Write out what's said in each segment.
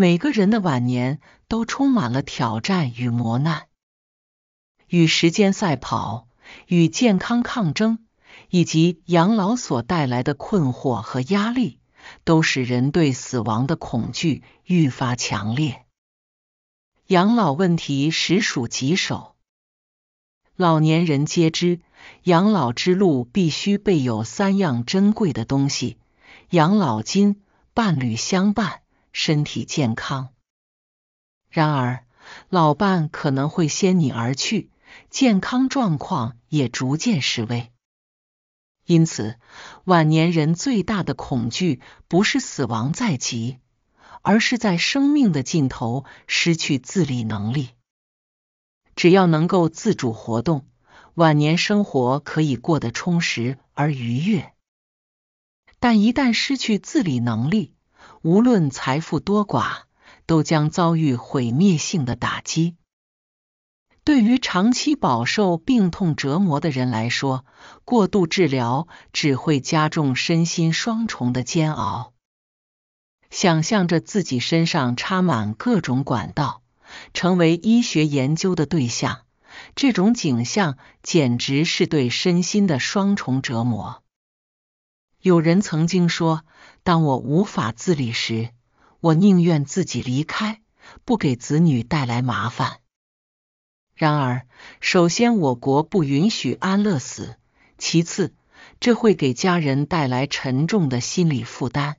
每个人的晚年都充满了挑战与磨难，与时间赛跑，与健康抗争，以及养老所带来的困惑和压力，都使人对死亡的恐惧愈发强烈。养老问题实属棘手，老年人皆知，养老之路必须备有三样珍贵的东西：养老金、伴侣相伴。身体健康，然而老伴可能会先你而去，健康状况也逐渐失微。因此，晚年人最大的恐惧不是死亡在即，而是在生命的尽头失去自理能力。只要能够自主活动，晚年生活可以过得充实而愉悦。但一旦失去自理能力，无论财富多寡，都将遭遇毁灭性的打击。对于长期饱受病痛折磨的人来说，过度治疗只会加重身心双重的煎熬。想象着自己身上插满各种管道，成为医学研究的对象，这种景象简直是对身心的双重折磨。有人曾经说。当我无法自理时，我宁愿自己离开，不给子女带来麻烦。然而，首先我国不允许安乐死，其次，这会给家人带来沉重的心理负担，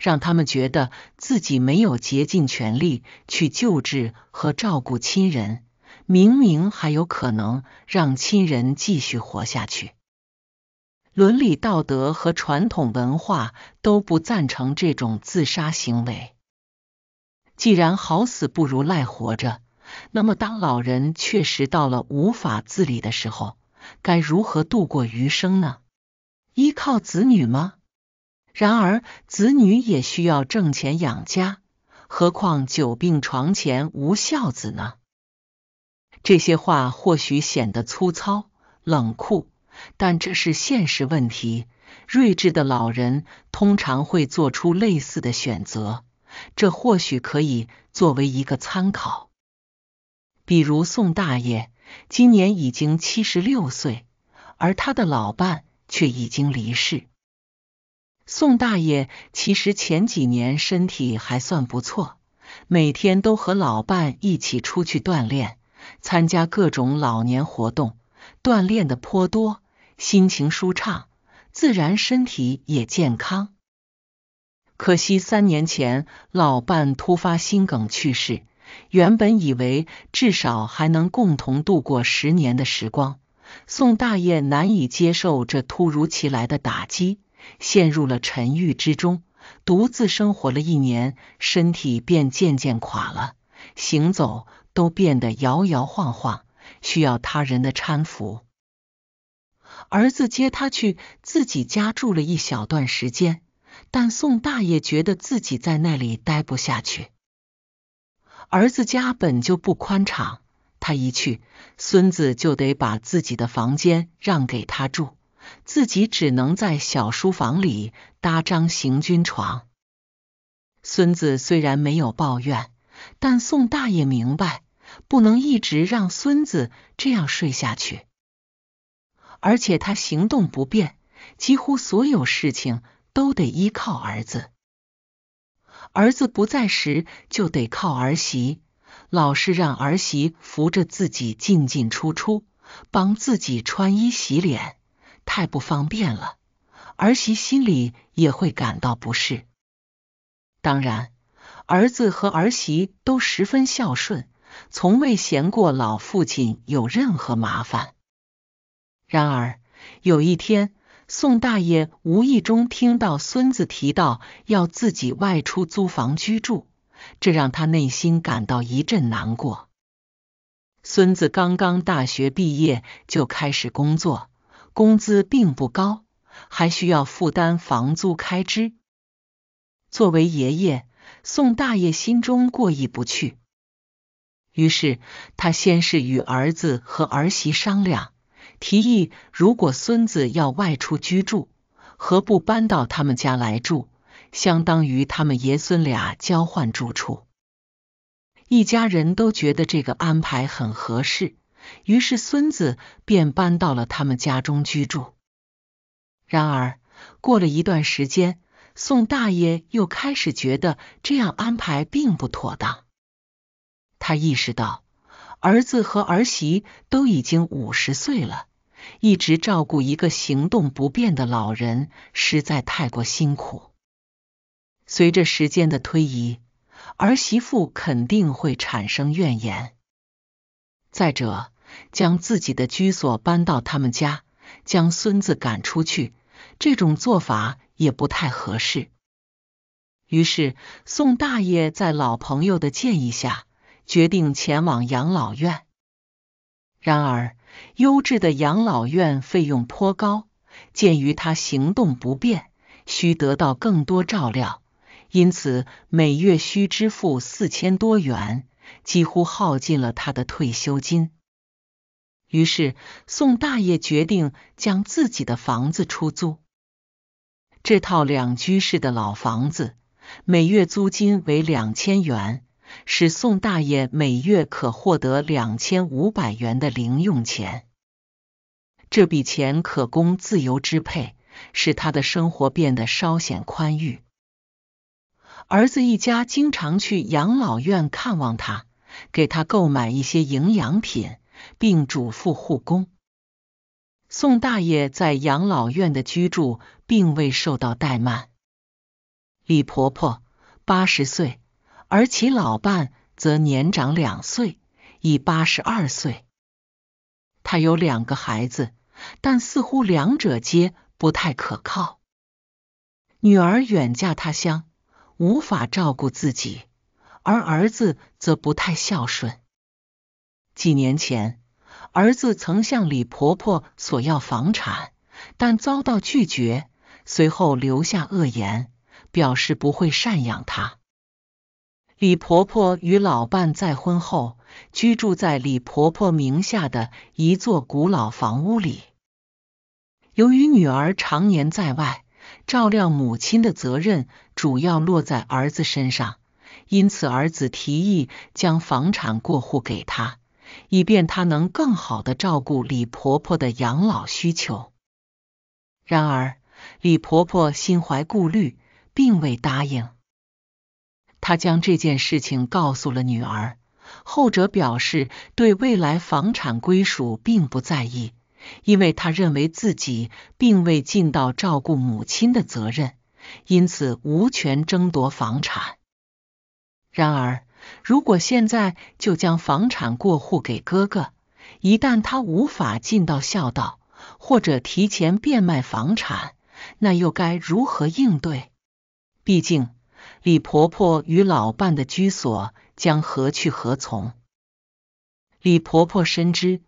让他们觉得自己没有竭尽全力去救治和照顾亲人，明明还有可能让亲人继续活下去。伦理道德和传统文化都不赞成这种自杀行为。既然好死不如赖活着，那么当老人确实到了无法自理的时候，该如何度过余生呢？依靠子女吗？然而，子女也需要挣钱养家，何况久病床前无孝子呢？这些话或许显得粗糙、冷酷。但这是现实问题。睿智的老人通常会做出类似的选择，这或许可以作为一个参考。比如宋大爷今年已经七十六岁，而他的老伴却已经离世。宋大爷其实前几年身体还算不错，每天都和老伴一起出去锻炼，参加各种老年活动，锻炼的颇多。心情舒畅，自然身体也健康。可惜三年前，老伴突发心梗去世。原本以为至少还能共同度过十年的时光，宋大爷难以接受这突如其来的打击，陷入了沉郁之中，独自生活了一年，身体便渐渐垮了，行走都变得摇摇晃晃，需要他人的搀扶。儿子接他去自己家住了一小段时间，但宋大爷觉得自己在那里待不下去。儿子家本就不宽敞，他一去，孙子就得把自己的房间让给他住，自己只能在小书房里搭张行军床。孙子虽然没有抱怨，但宋大爷明白，不能一直让孙子这样睡下去。而且他行动不便，几乎所有事情都得依靠儿子。儿子不在时，就得靠儿媳，老是让儿媳扶着自己进进出出，帮自己穿衣洗脸，太不方便了。儿媳心里也会感到不适。当然，儿子和儿媳都十分孝顺，从未嫌过老父亲有任何麻烦。然而有一天，宋大爷无意中听到孙子提到要自己外出租房居住，这让他内心感到一阵难过。孙子刚刚大学毕业就开始工作，工资并不高，还需要负担房租开支。作为爷爷，宋大爷心中过意不去，于是他先是与儿子和儿媳商量。提议：如果孙子要外出居住，何不搬到他们家来住？相当于他们爷孙俩交换住处。一家人都觉得这个安排很合适，于是孙子便搬到了他们家中居住。然而，过了一段时间，宋大爷又开始觉得这样安排并不妥当。他意识到，儿子和儿媳都已经五十岁了。一直照顾一个行动不便的老人，实在太过辛苦。随着时间的推移，儿媳妇肯定会产生怨言。再者，将自己的居所搬到他们家，将孙子赶出去，这种做法也不太合适。于是，宋大爷在老朋友的建议下，决定前往养老院。然而，优质的养老院费用颇高。鉴于他行动不便，需得到更多照料，因此每月需支付四千多元，几乎耗尽了他的退休金。于是，宋大爷决定将自己的房子出租。这套两居室的老房子，每月租金为两千元。使宋大爷每月可获得两千五百元的零用钱，这笔钱可供自由支配，使他的生活变得稍显宽裕。儿子一家经常去养老院看望他，给他购买一些营养品，并嘱咐护工。宋大爷在养老院的居住并未受到怠慢。李婆婆，八十岁。而其老伴则年长两岁，已八十二岁。他有两个孩子，但似乎两者皆不太可靠。女儿远嫁他乡，无法照顾自己，而儿子则不太孝顺。几年前，儿子曾向李婆婆索要房产，但遭到拒绝，随后留下恶言，表示不会赡养她。李婆婆与老伴再婚后，居住在李婆婆名下的一座古老房屋里。由于女儿常年在外，照料母亲的责任主要落在儿子身上，因此儿子提议将房产过户给她，以便她能更好的照顾李婆婆的养老需求。然而，李婆婆心怀顾虑，并未答应。他将这件事情告诉了女儿，后者表示对未来房产归属并不在意，因为他认为自己并未尽到照顾母亲的责任，因此无权争夺房产。然而，如果现在就将房产过户给哥哥，一旦他无法尽到孝道，或者提前变卖房产，那又该如何应对？毕竟。李婆婆与老伴的居所将何去何从？李婆婆深知，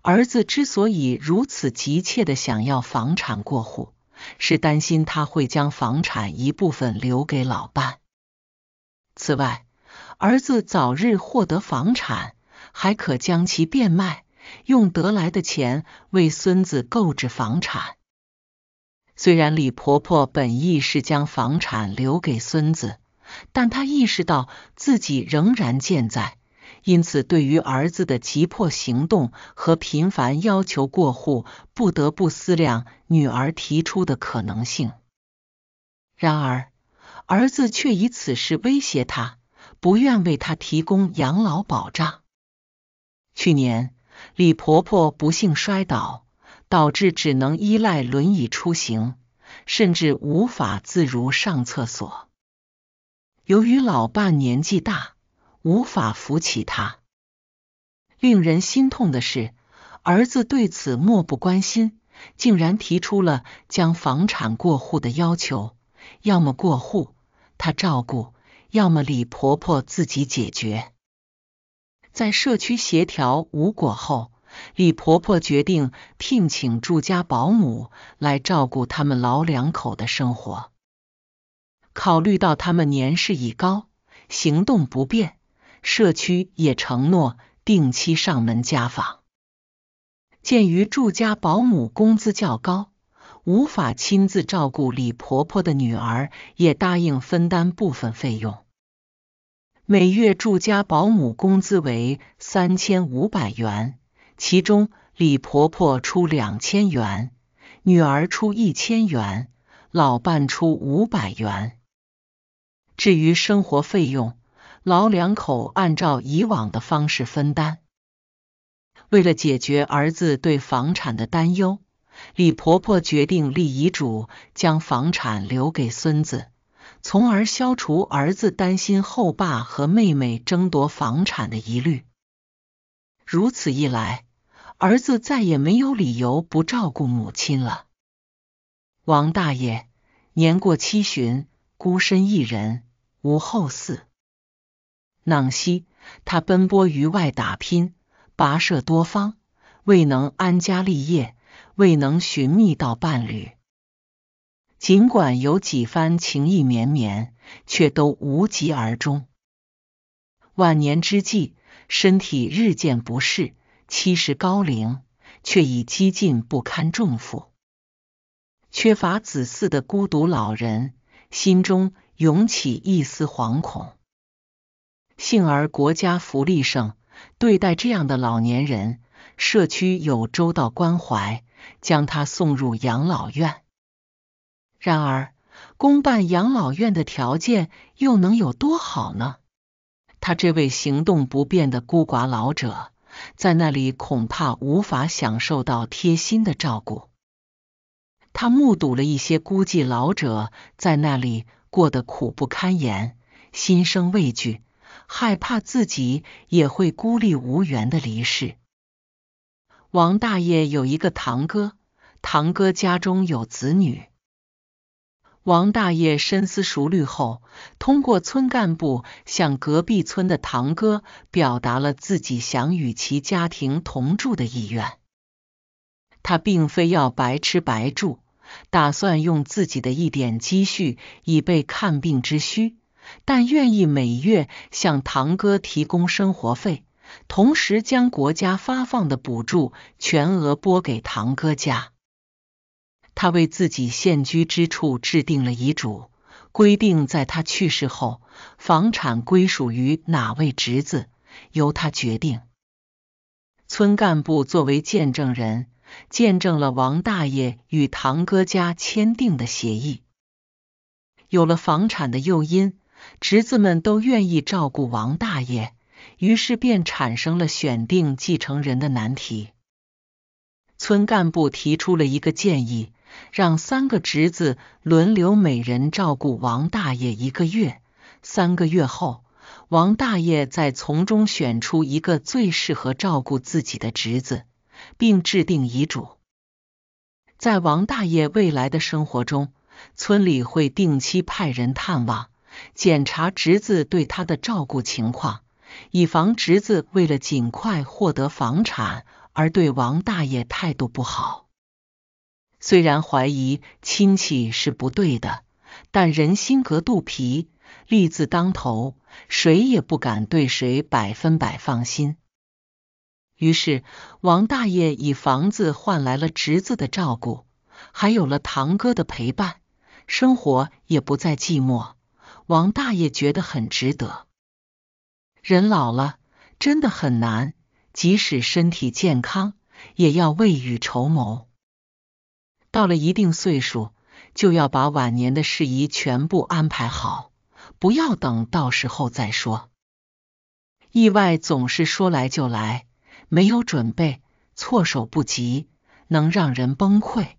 儿子之所以如此急切的想要房产过户，是担心他会将房产一部分留给老伴。此外，儿子早日获得房产，还可将其变卖，用得来的钱为孙子购置房产。虽然李婆婆本意是将房产留给孙子，但她意识到自己仍然健在，因此对于儿子的急迫行动和频繁要求过户，不得不思量女儿提出的可能性。然而，儿子却以此事威胁她，不愿为她提供养老保障。去年，李婆婆不幸摔倒。导致只能依赖轮椅出行，甚至无法自如上厕所。由于老伴年纪大，无法扶起他。令人心痛的是，儿子对此漠不关心，竟然提出了将房产过户的要求：要么过户他照顾，要么李婆婆自己解决。在社区协调无果后，李婆婆决定聘请住家保姆来照顾他们老两口的生活。考虑到他们年事已高，行动不便，社区也承诺定期上门家访。鉴于住家保姆工资较高，无法亲自照顾，李婆婆的女儿也答应分担部分费用。每月住家保姆工资为三千五百元。其中，李婆婆出两千元，女儿出一千元，老伴出五百元。至于生活费用，老两口按照以往的方式分担。为了解决儿子对房产的担忧，李婆婆决定立遗嘱，将房产留给孙子，从而消除儿子担心后爸和妹妹争夺房产的疑虑。如此一来，儿子再也没有理由不照顾母亲了。王大爷年过七旬，孤身一人，无后嗣。囊溪，他奔波于外打拼，跋涉多方，未能安家立业，未能寻觅到伴侣。尽管有几番情意绵绵，却都无疾而终。晚年之际，身体日渐不适。七十高龄，却已几近不堪重负。缺乏子嗣的孤独老人心中涌起一丝惶恐。幸而国家福利盛，对待这样的老年人，社区有周到关怀，将他送入养老院。然而，公办养老院的条件又能有多好呢？他这位行动不便的孤寡老者。在那里恐怕无法享受到贴心的照顾。他目睹了一些孤寂老者在那里过得苦不堪言，心生畏惧，害怕自己也会孤立无援的离世。王大爷有一个堂哥，堂哥家中有子女。王大爷深思熟虑后，通过村干部向隔壁村的堂哥表达了自己想与其家庭同住的意愿。他并非要白吃白住，打算用自己的一点积蓄以备看病之需，但愿意每月向堂哥提供生活费，同时将国家发放的补助全额拨给堂哥家。他为自己现居之处制定了遗嘱，规定在他去世后，房产归属于哪位侄子，由他决定。村干部作为见证人，见证了王大爷与堂哥家签订的协议。有了房产的诱因，侄子们都愿意照顾王大爷，于是便产生了选定继承人的难题。村干部提出了一个建议。让三个侄子轮流每人照顾王大爷一个月，三个月后，王大爷再从中选出一个最适合照顾自己的侄子，并制定遗嘱。在王大爷未来的生活中，村里会定期派人探望，检查侄子对他的照顾情况，以防侄子为了尽快获得房产而对王大爷态度不好。虽然怀疑亲戚是不对的，但人心隔肚皮，利字当头，谁也不敢对谁百分百放心。于是，王大爷以房子换来了侄子的照顾，还有了堂哥的陪伴，生活也不再寂寞。王大爷觉得很值得。人老了真的很难，即使身体健康，也要未雨绸缪。到了一定岁数，就要把晚年的事宜全部安排好，不要等到时候再说。意外总是说来就来，没有准备，措手不及，能让人崩溃。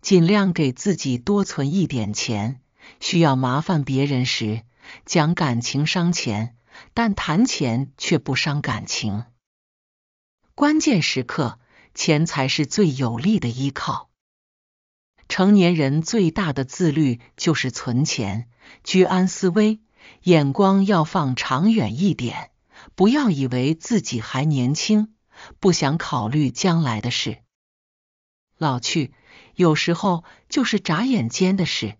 尽量给自己多存一点钱，需要麻烦别人时，讲感情伤钱，但谈钱却不伤感情。关键时刻。钱财是最有力的依靠。成年人最大的自律就是存钱，居安思危，眼光要放长远一点。不要以为自己还年轻，不想考虑将来的事。老去有时候就是眨眼间的事。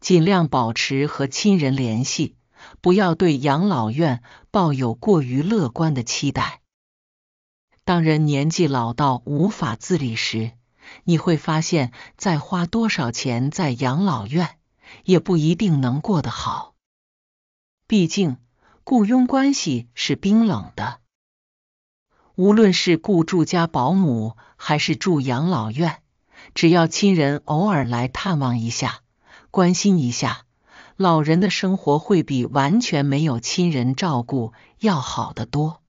尽量保持和亲人联系，不要对养老院抱有过于乐观的期待。当人年纪老到无法自理时，你会发现，再花多少钱在养老院，也不一定能过得好。毕竟，雇佣关系是冰冷的。无论是雇住家保姆，还是住养老院，只要亲人偶尔来探望一下、关心一下，老人的生活会比完全没有亲人照顾要好得多。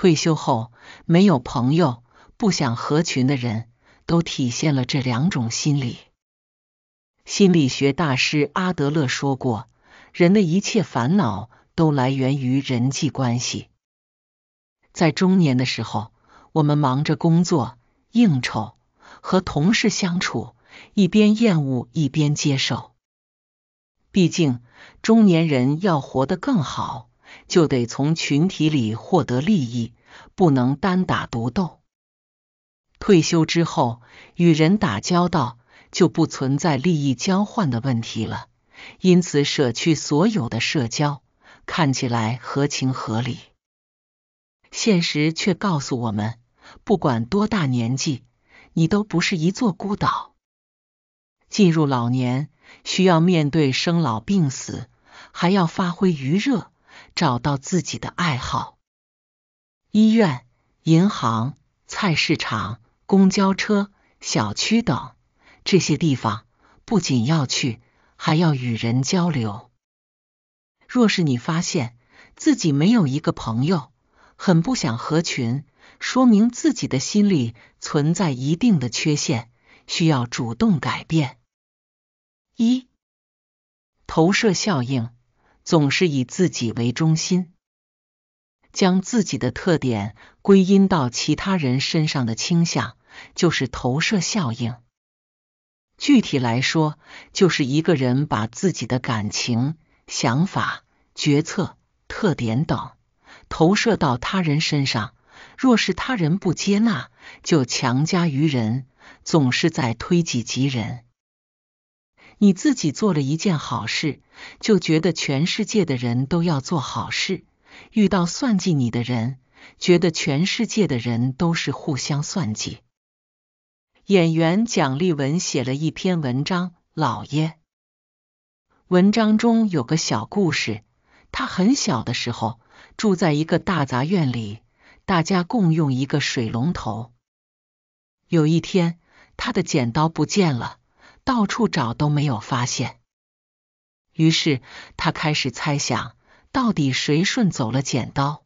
退休后没有朋友，不想合群的人，都体现了这两种心理。心理学大师阿德勒说过，人的一切烦恼都来源于人际关系。在中年的时候，我们忙着工作、应酬和同事相处，一边厌恶一边接受。毕竟，中年人要活得更好。就得从群体里获得利益，不能单打独斗。退休之后，与人打交道就不存在利益交换的问题了，因此舍去所有的社交，看起来合情合理。现实却告诉我们，不管多大年纪，你都不是一座孤岛。进入老年，需要面对生老病死，还要发挥余热。找到自己的爱好。医院、银行、菜市场、公交车、小区等这些地方，不仅要去，还要与人交流。若是你发现自己没有一个朋友，很不想合群，说明自己的心里存在一定的缺陷，需要主动改变。一，投射效应。总是以自己为中心，将自己的特点归因到其他人身上的倾向，就是投射效应。具体来说，就是一个人把自己的感情、想法、决策、特点等投射到他人身上，若是他人不接纳，就强加于人，总是在推己及人。你自己做了一件好事，就觉得全世界的人都要做好事；遇到算计你的人，觉得全世界的人都是互相算计。演员蒋丽文写了一篇文章，《姥爷》。文章中有个小故事：他很小的时候住在一个大杂院里，大家共用一个水龙头。有一天，他的剪刀不见了。到处找都没有发现，于是他开始猜想，到底谁顺走了剪刀？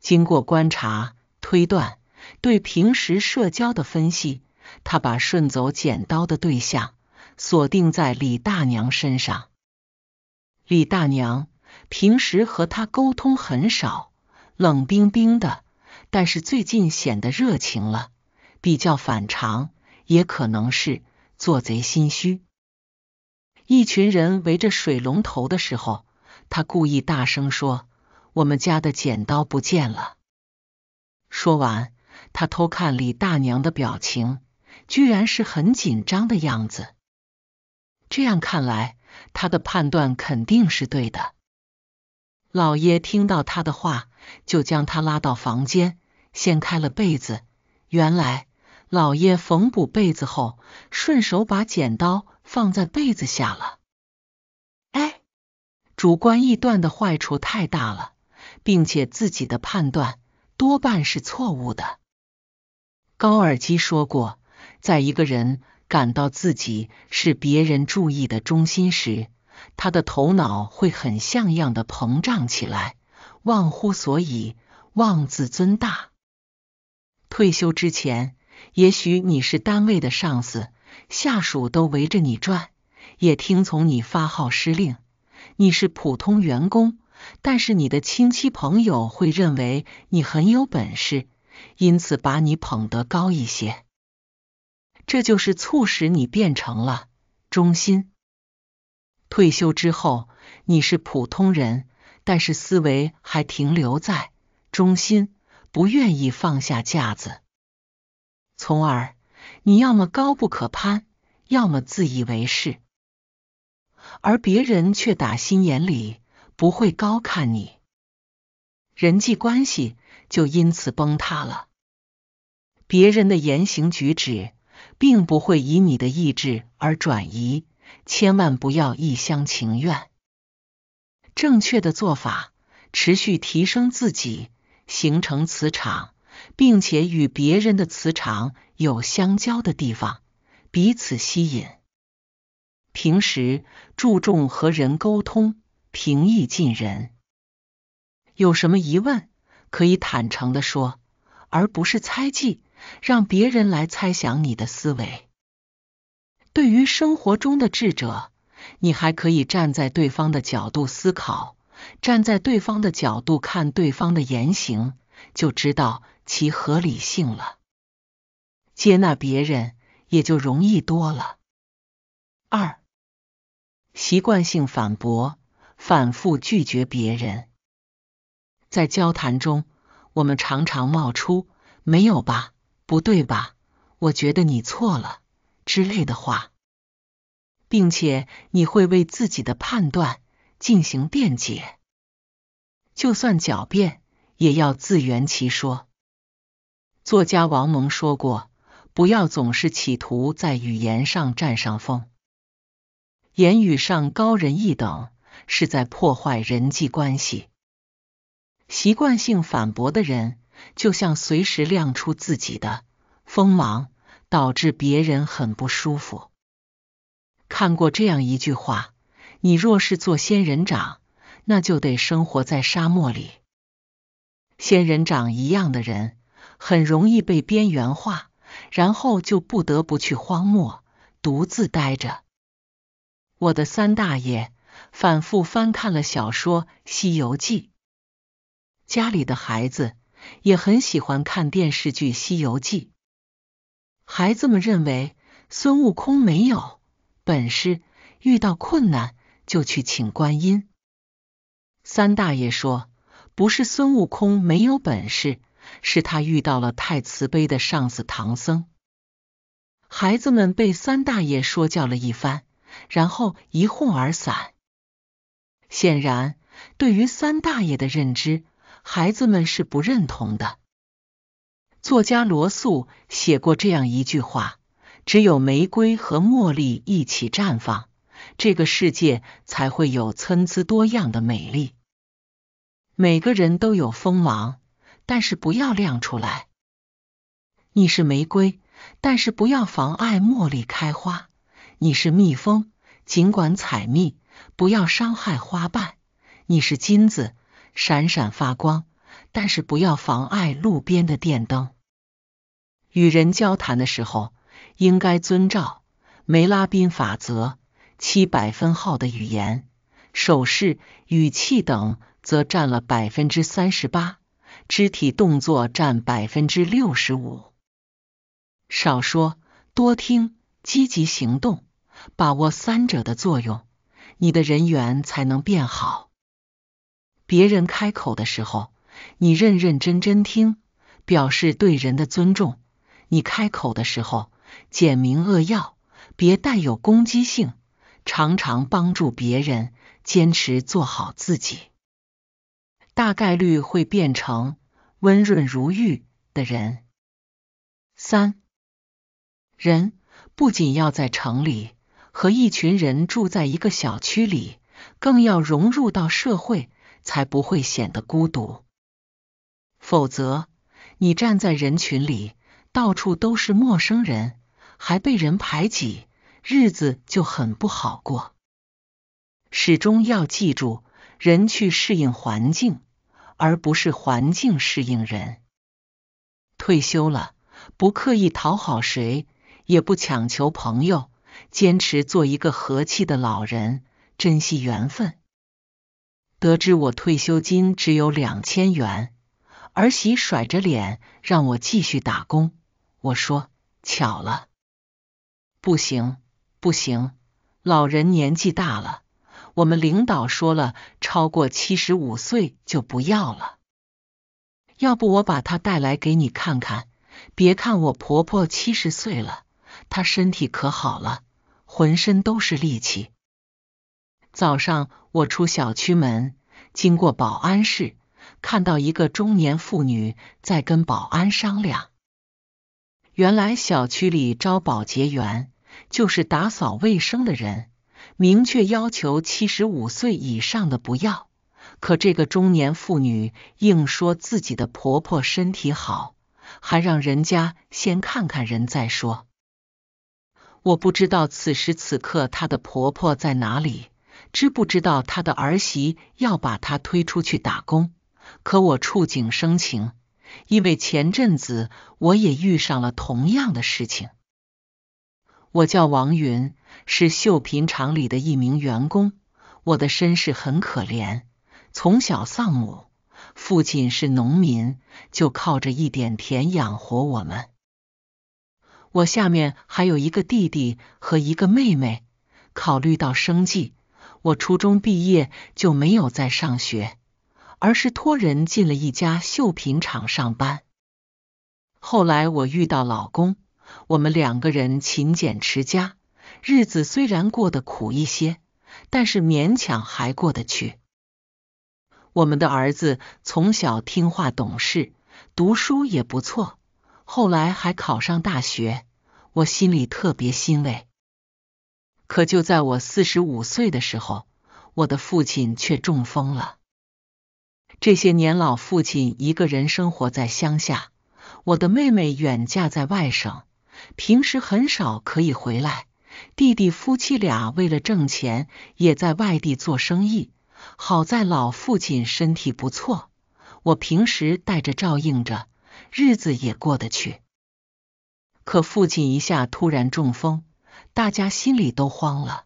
经过观察、推断、对平时社交的分析，他把顺走剪刀的对象锁定在李大娘身上。李大娘平时和他沟通很少，冷冰冰的，但是最近显得热情了，比较反常，也可能是。做贼心虚，一群人围着水龙头的时候，他故意大声说：“我们家的剪刀不见了。”说完，他偷看李大娘的表情，居然是很紧张的样子。这样看来，他的判断肯定是对的。老爷听到他的话，就将他拉到房间，掀开了被子，原来。老爷缝补被子后，顺手把剪刀放在被子下了。哎，主观臆断的坏处太大了，并且自己的判断多半是错误的。高尔基说过，在一个人感到自己是别人注意的中心时，他的头脑会很像样的膨胀起来，忘乎所以，妄自尊大。退休之前。也许你是单位的上司，下属都围着你转，也听从你发号施令；你是普通员工，但是你的亲戚朋友会认为你很有本事，因此把你捧得高一些。这就是促使你变成了中心。退休之后，你是普通人，但是思维还停留在中心，不愿意放下架子。从而，你要么高不可攀，要么自以为是，而别人却打心眼里不会高看你，人际关系就因此崩塌了。别人的言行举止并不会以你的意志而转移，千万不要一厢情愿。正确的做法，持续提升自己，形成磁场。并且与别人的磁场有相交的地方，彼此吸引。平时注重和人沟通，平易近人。有什么疑问，可以坦诚的说，而不是猜忌，让别人来猜想你的思维。对于生活中的智者，你还可以站在对方的角度思考，站在对方的角度看对方的言行。就知道其合理性了，接纳别人也就容易多了。二、习惯性反驳，反复拒绝别人。在交谈中，我们常常冒出“没有吧”“不对吧”“我觉得你错了”之类的话，并且你会为自己的判断进行辩解，就算狡辩。也要自圆其说。作家王蒙说过：“不要总是企图在语言上占上风，言语上高人一等，是在破坏人际关系。习惯性反驳的人，就像随时亮出自己的锋芒，导致别人很不舒服。”看过这样一句话：“你若是做仙人掌，那就得生活在沙漠里。”仙人掌一样的人很容易被边缘化，然后就不得不去荒漠独自待着。我的三大爷反复翻看了小说《西游记》，家里的孩子也很喜欢看电视剧《西游记》。孩子们认为孙悟空没有本事，遇到困难就去请观音。三大爷说。不是孙悟空没有本事，是他遇到了太慈悲的上司唐僧。孩子们被三大爷说教了一番，然后一哄而散。显然，对于三大爷的认知，孩子们是不认同的。作家罗素写过这样一句话：“只有玫瑰和茉莉一起绽放，这个世界才会有参差多样的美丽。”每个人都有锋芒，但是不要亮出来。你是玫瑰，但是不要妨碍茉莉开花。你是蜜蜂，尽管采蜜，不要伤害花瓣。你是金子，闪闪发光，但是不要妨碍路边的电灯。与人交谈的时候，应该遵照梅拉宾法则，七百分号的语言、手势、语气等。则占了百分之三十八，肢体动作占百分之六十五。少说，多听，积极行动，把握三者的作用，你的人缘才能变好。别人开口的时候，你认认真真听，表示对人的尊重；你开口的时候，简明扼要，别带有攻击性。常常帮助别人，坚持做好自己。大概率会变成温润如玉的人。三，人不仅要在城里和一群人住在一个小区里，更要融入到社会，才不会显得孤独。否则，你站在人群里，到处都是陌生人，还被人排挤，日子就很不好过。始终要记住，人去适应环境。而不是环境适应人。退休了，不刻意讨好谁，也不强求朋友，坚持做一个和气的老人，珍惜缘分。得知我退休金只有两千元，儿媳甩着脸让我继续打工。我说：巧了，不行不行，老人年纪大了。我们领导说了，超过七十五岁就不要了。要不我把她带来给你看看。别看我婆婆七十岁了，她身体可好了，浑身都是力气。早上我出小区门，经过保安室，看到一个中年妇女在跟保安商量。原来小区里招保洁员，就是打扫卫生的人。明确要求七十五岁以上的不要，可这个中年妇女硬说自己的婆婆身体好，还让人家先看看人再说。我不知道此时此刻她的婆婆在哪里，知不知道她的儿媳要把她推出去打工。可我触景生情，因为前阵子我也遇上了同样的事情。我叫王云，是绣品厂里的一名员工。我的身世很可怜，从小丧母，父亲是农民，就靠着一点田养活我们。我下面还有一个弟弟和一个妹妹。考虑到生计，我初中毕业就没有再上学，而是托人进了一家绣品厂上班。后来我遇到老公。我们两个人勤俭持家，日子虽然过得苦一些，但是勉强还过得去。我们的儿子从小听话懂事，读书也不错，后来还考上大学，我心里特别欣慰。可就在我四十五岁的时候，我的父亲却中风了。这些年，老父亲一个人生活在乡下，我的妹妹远嫁在外省。平时很少可以回来，弟弟夫妻俩为了挣钱也在外地做生意。好在老父亲身体不错，我平时带着照应着，日子也过得去。可父亲一下突然中风，大家心里都慌了。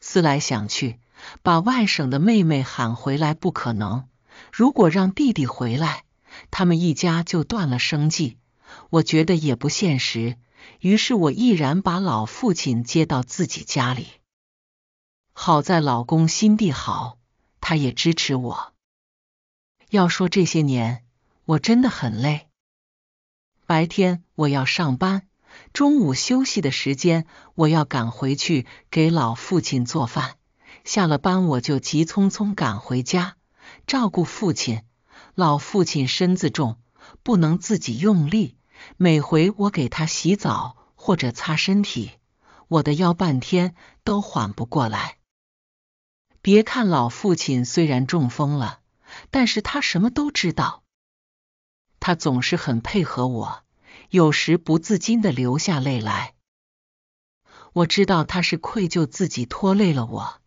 思来想去，把外省的妹妹喊回来不可能。如果让弟弟回来，他们一家就断了生计。我觉得也不现实，于是我毅然把老父亲接到自己家里。好在老公心地好，他也支持我。要说这些年，我真的很累。白天我要上班，中午休息的时间我要赶回去给老父亲做饭，下了班我就急匆匆赶回家照顾父亲。老父亲身子重，不能自己用力。每回我给他洗澡或者擦身体，我的腰半天都缓不过来。别看老父亲虽然中风了，但是他什么都知道，他总是很配合我，有时不自禁的流下泪来。我知道他是愧疚自己拖累了我，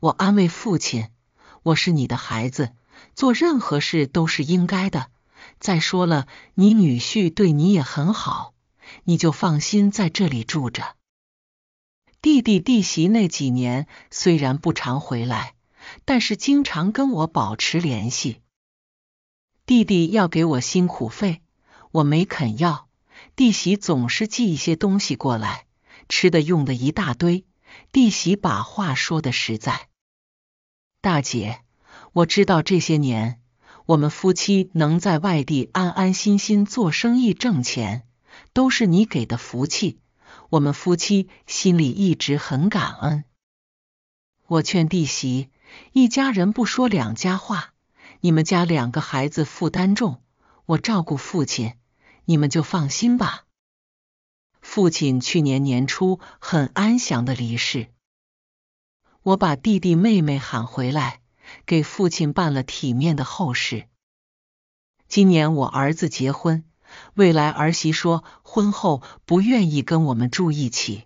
我安慰父亲：“我是你的孩子，做任何事都是应该的。”再说了，你女婿对你也很好，你就放心在这里住着。弟弟、弟媳那几年虽然不常回来，但是经常跟我保持联系。弟弟要给我辛苦费，我没肯要；弟媳总是寄一些东西过来，吃的、用的一大堆。弟媳把话说的实在，大姐，我知道这些年。我们夫妻能在外地安安心心做生意挣钱，都是你给的福气。我们夫妻心里一直很感恩。我劝弟媳，一家人不说两家话。你们家两个孩子负担重，我照顾父亲，你们就放心吧。父亲去年年初很安详的离世，我把弟弟妹妹喊回来。给父亲办了体面的后事。今年我儿子结婚，未来儿媳说婚后不愿意跟我们住一起，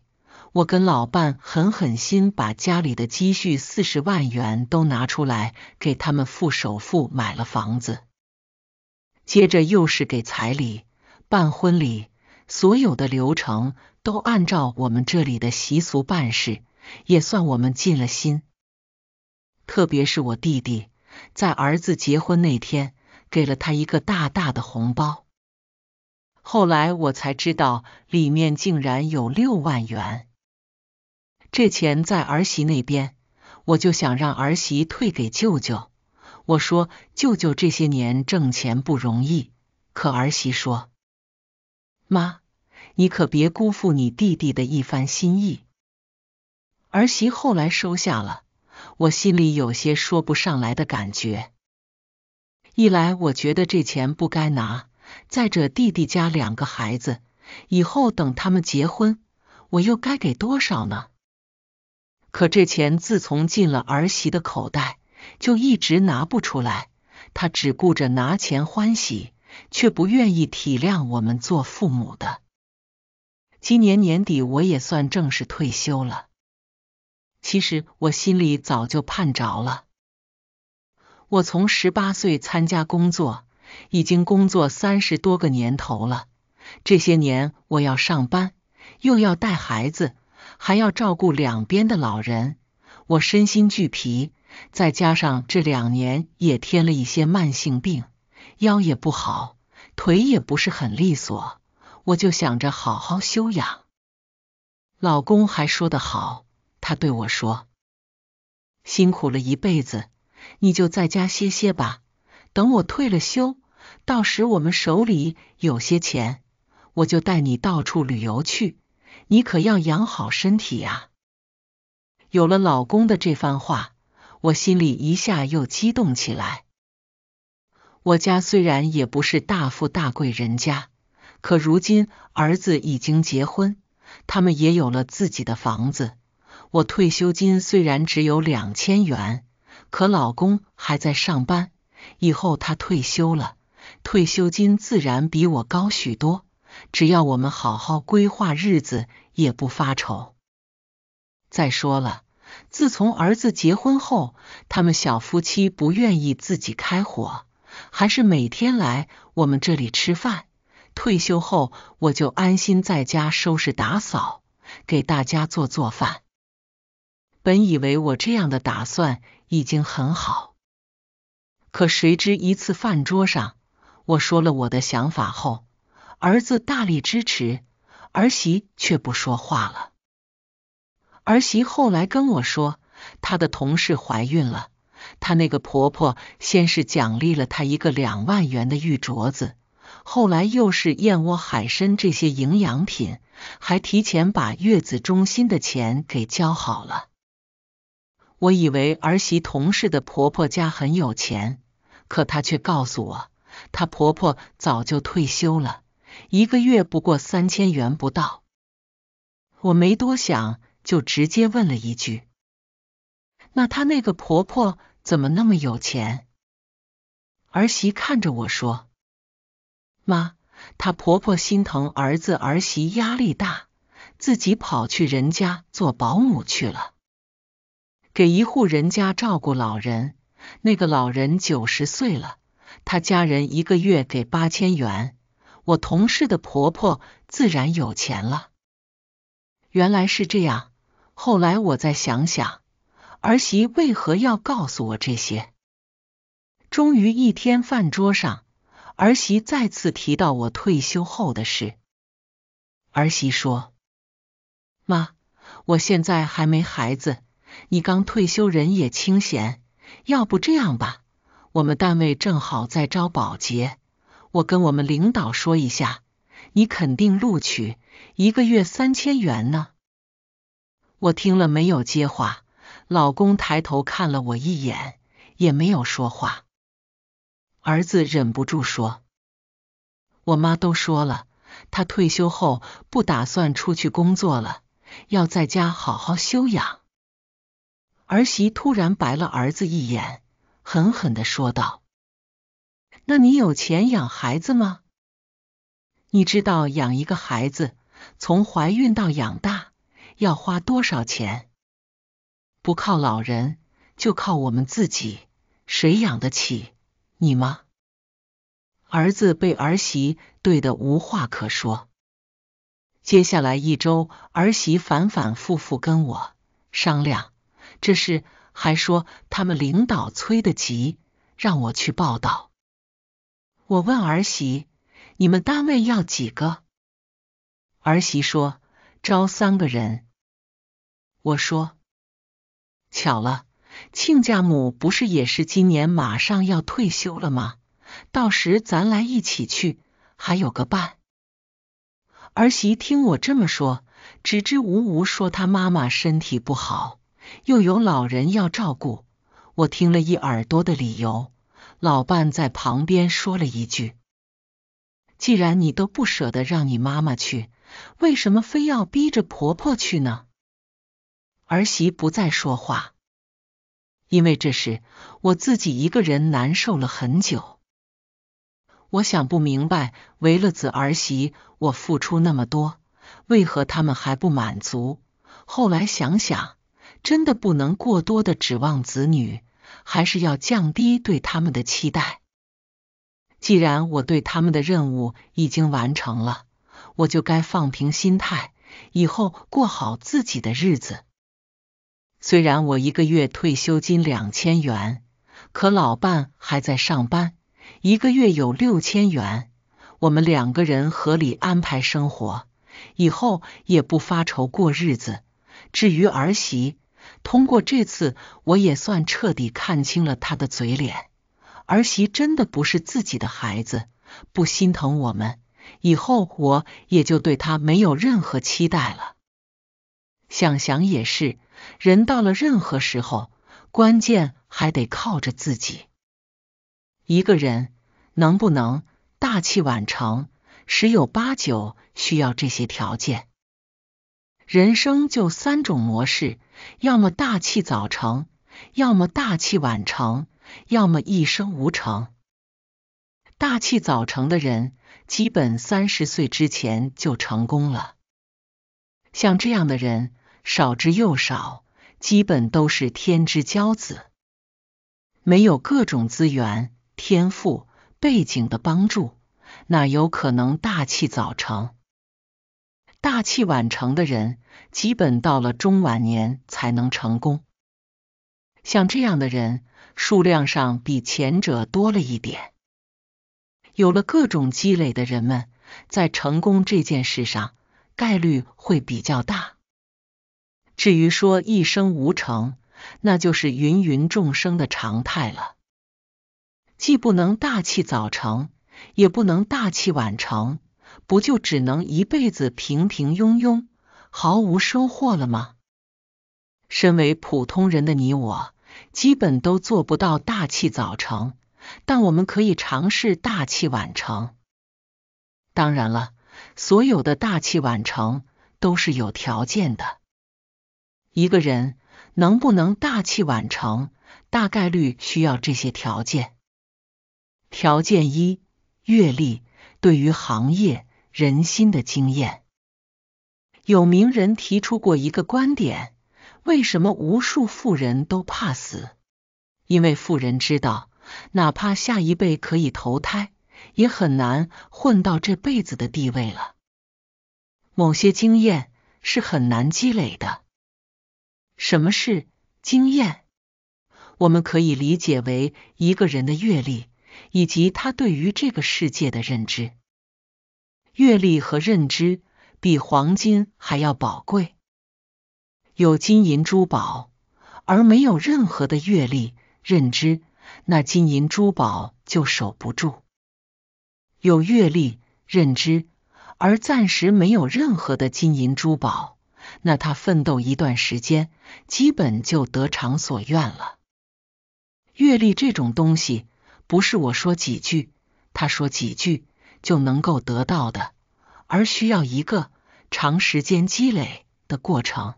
我跟老伴狠狠心，把家里的积蓄四十万元都拿出来给他们付首付买了房子。接着又是给彩礼、办婚礼，所有的流程都按照我们这里的习俗办事，也算我们尽了心。特别是我弟弟在儿子结婚那天给了他一个大大的红包，后来我才知道里面竟然有六万元。这钱在儿媳那边，我就想让儿媳退给舅舅。我说舅舅这些年挣钱不容易，可儿媳说：“妈，你可别辜负你弟弟的一番心意。”儿媳后来收下了。我心里有些说不上来的感觉。一来我觉得这钱不该拿，再者弟弟家两个孩子，以后等他们结婚，我又该给多少呢？可这钱自从进了儿媳的口袋，就一直拿不出来。她只顾着拿钱欢喜，却不愿意体谅我们做父母的。今年年底我也算正式退休了。其实我心里早就盼着了。我从十八岁参加工作，已经工作三十多个年头了。这些年，我要上班，又要带孩子，还要照顾两边的老人，我身心俱疲。再加上这两年也添了一些慢性病，腰也不好，腿也不是很利索，我就想着好好休养。老公还说的好。他对我说：“辛苦了一辈子，你就在家歇歇吧。等我退了休，到时我们手里有些钱，我就带你到处旅游去。你可要养好身体呀！”有了老公的这番话，我心里一下又激动起来。我家虽然也不是大富大贵人家，可如今儿子已经结婚，他们也有了自己的房子。我退休金虽然只有两千元，可老公还在上班。以后他退休了，退休金自然比我高许多。只要我们好好规划日子，也不发愁。再说了，自从儿子结婚后，他们小夫妻不愿意自己开火，还是每天来我们这里吃饭。退休后，我就安心在家收拾打扫，给大家做做饭。本以为我这样的打算已经很好，可谁知一次饭桌上，我说了我的想法后，儿子大力支持，儿媳却不说话了。儿媳后来跟我说，她的同事怀孕了，她那个婆婆先是奖励了她一个两万元的玉镯子，后来又是燕窝、海参这些营养品，还提前把月子中心的钱给交好了。我以为儿媳同事的婆婆家很有钱，可她却告诉我，她婆婆早就退休了，一个月不过三千元不到。我没多想，就直接问了一句：“那她那个婆婆怎么那么有钱？”儿媳看着我说：“妈，她婆婆心疼儿子儿媳压力大，自己跑去人家做保姆去了。”给一户人家照顾老人，那个老人九十岁了，他家人一个月给八千元。我同事的婆婆自然有钱了。原来是这样。后来我再想想，儿媳为何要告诉我这些？终于一天饭桌上，儿媳再次提到我退休后的事。儿媳说：“妈，我现在还没孩子。”你刚退休，人也清闲，要不这样吧，我们单位正好在招保洁，我跟我们领导说一下，你肯定录取，一个月三千元呢。我听了没有接话，老公抬头看了我一眼，也没有说话。儿子忍不住说：“我妈都说了，她退休后不打算出去工作了，要在家好好休养。”儿媳突然白了儿子一眼，狠狠的说道：“那你有钱养孩子吗？你知道养一个孩子从怀孕到养大要花多少钱？不靠老人，就靠我们自己，谁养得起你吗？”儿子被儿媳怼得无话可说。接下来一周，儿媳反反复复跟我商量。这事还说他们领导催得急，让我去报道。我问儿媳：“你们单位要几个？”儿媳说：“招三个人。”我说：“巧了，亲家母不是也是今年马上要退休了吗？到时咱来一起去，还有个伴。”儿媳听我这么说，支支吾吾说：“她妈妈身体不好。”又有老人要照顾，我听了一耳朵的理由。老伴在旁边说了一句：“既然你都不舍得让你妈妈去，为什么非要逼着婆婆去呢？”儿媳不再说话，因为这事我自己一个人难受了很久。我想不明白，为了子儿媳，我付出那么多，为何他们还不满足？后来想想。真的不能过多的指望子女，还是要降低对他们的期待。既然我对他们的任务已经完成了，我就该放平心态，以后过好自己的日子。虽然我一个月退休金两千元，可老伴还在上班，一个月有六千元，我们两个人合理安排生活，以后也不发愁过日子。至于儿媳，通过这次，我也算彻底看清了他的嘴脸。儿媳真的不是自己的孩子，不心疼我们，以后我也就对他没有任何期待了。想想也是，人到了任何时候，关键还得靠着自己。一个人能不能大器晚成，十有八九需要这些条件。人生就三种模式，要么大器早成，要么大器晚成，要么一生无成。大器早成的人，基本三十岁之前就成功了。像这样的人少之又少，基本都是天之骄子，没有各种资源、天赋、背景的帮助，哪有可能大器早成？大器晚成的人，基本到了中晚年才能成功。像这样的人，数量上比前者多了一点。有了各种积累的人们，在成功这件事上，概率会比较大。至于说一生无成，那就是芸芸众生的常态了。既不能大器早成，也不能大器晚成。不就只能一辈子平平庸庸，毫无收获了吗？身为普通人的你我，基本都做不到大器早成，但我们可以尝试大器晚成。当然了，所有的大器晚成都是有条件的。一个人能不能大器晚成，大概率需要这些条件：条件一，阅历，对于行业。人心的经验，有名人提出过一个观点：为什么无数富人都怕死？因为富人知道，哪怕下一辈可以投胎，也很难混到这辈子的地位了。某些经验是很难积累的。什么是经验？我们可以理解为一个人的阅历，以及他对于这个世界的认知。阅历和认知比黄金还要宝贵。有金银珠宝，而没有任何的阅历认知，那金银珠宝就守不住；有阅历认知，而暂时没有任何的金银珠宝，那他奋斗一段时间，基本就得偿所愿了。阅历这种东西，不是我说几句，他说几句。就能够得到的，而需要一个长时间积累的过程。